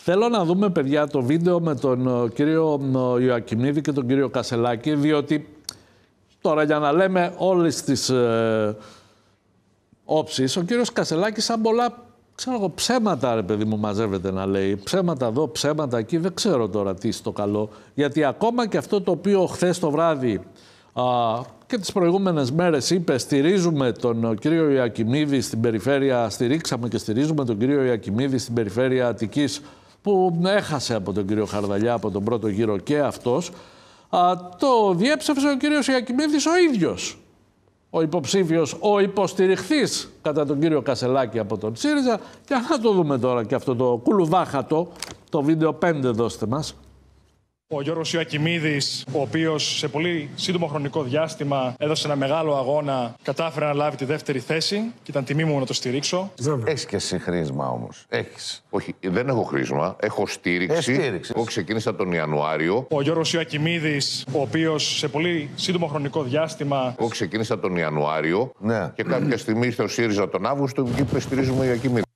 Θέλω να δούμε, παιδιά, το βίντεο με τον ε, κύριο ε, Ιωακιμίδη και τον κύριο Κασελάκη, διότι τώρα για να λέμε όλες τις ε, όψεις, ο κύριος Κασελάκης σαν πολλά ξέρω εγώ, ψέματα ρε παιδί μου μαζεύεται να λέει. Ψέματα εδώ, ψέματα εκεί, δεν ξέρω τώρα τι στο καλό. Γιατί ακόμα και αυτό το οποίο χθες το βράδυ α, και τις προηγούμενες μέρες είπε στηρίζουμε τον ε, κύριο Ιακημίδη στην περιφέρεια, στηρίξαμε και στηρίζουμε τον κύριο Ιακημίδη στην περιφέρεια Αττικής που έχασε από τον κύριο Χαρδαλιά από τον πρώτο γύρο και αυτός, α, το διέψευσε ο κύριος Ιακημίδης ο ίδιος. Ο υποψήφιος, ο υποστηριχτή κατά τον κύριο Κασελάκη από τον ΣΥΡΙΖΑ. Και θα το δούμε τώρα και αυτό το κουλουβάχατο, το βίντεο 5 δώστε μας. Ο Γιώργος Ιωακημίδης, ο οποίος σε πολύ σύντομο χρονικό διάστημα έδωσε ένα μεγάλο αγώνα, κατάφερε να λάβει τη δεύτερη θέση και ήταν τιμή μου να το στηρίξω. Έχεις και εσύ χρήσμα όμως. Έχεις. Όχι, δεν έχω χρήσμα. Έχω στήριξη. Ε, στήριξη. Εγώ ξεκίνησα τον Ιανουάριο. Ο Γιώργος Ιωακημίδης, ο οποίος σε πολύ σύντομο χρονικό διάστημα. Εγώ ξεκίνησα τον Ιανουάριο ναι. και κάποια στιγμή ο ΣΥΡΙΖΑ τον Αύγουστο και είπε στηρίζουμε Ιωακημίδη.